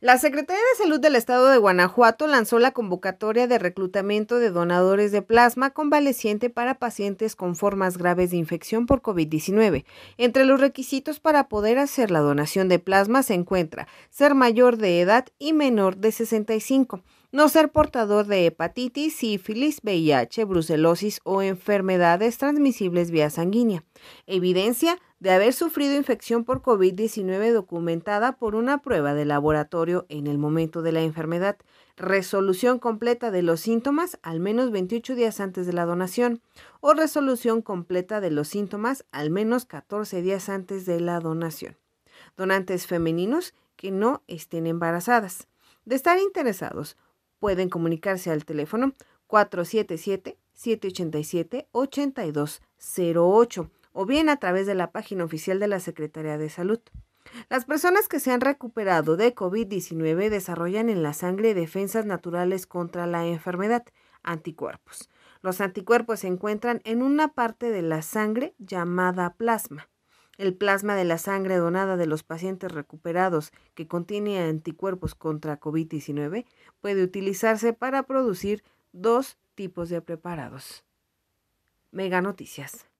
La Secretaría de Salud del Estado de Guanajuato lanzó la convocatoria de reclutamiento de donadores de plasma convaleciente para pacientes con formas graves de infección por COVID-19. Entre los requisitos para poder hacer la donación de plasma se encuentra ser mayor de edad y menor de 65, no ser portador de hepatitis, sífilis, VIH, brucelosis o enfermedades transmisibles vía sanguínea. Evidencia de haber sufrido infección por COVID-19 documentada por una prueba de laboratorio en el momento de la enfermedad, resolución completa de los síntomas al menos 28 días antes de la donación o resolución completa de los síntomas al menos 14 días antes de la donación. Donantes femeninos que no estén embarazadas. De estar interesados, pueden comunicarse al teléfono 477 787 8208 o bien a través de la página oficial de la Secretaría de Salud. Las personas que se han recuperado de COVID-19 desarrollan en la sangre defensas naturales contra la enfermedad, anticuerpos. Los anticuerpos se encuentran en una parte de la sangre llamada plasma. El plasma de la sangre donada de los pacientes recuperados que contiene anticuerpos contra COVID-19 puede utilizarse para producir dos tipos de preparados. Mega Noticias.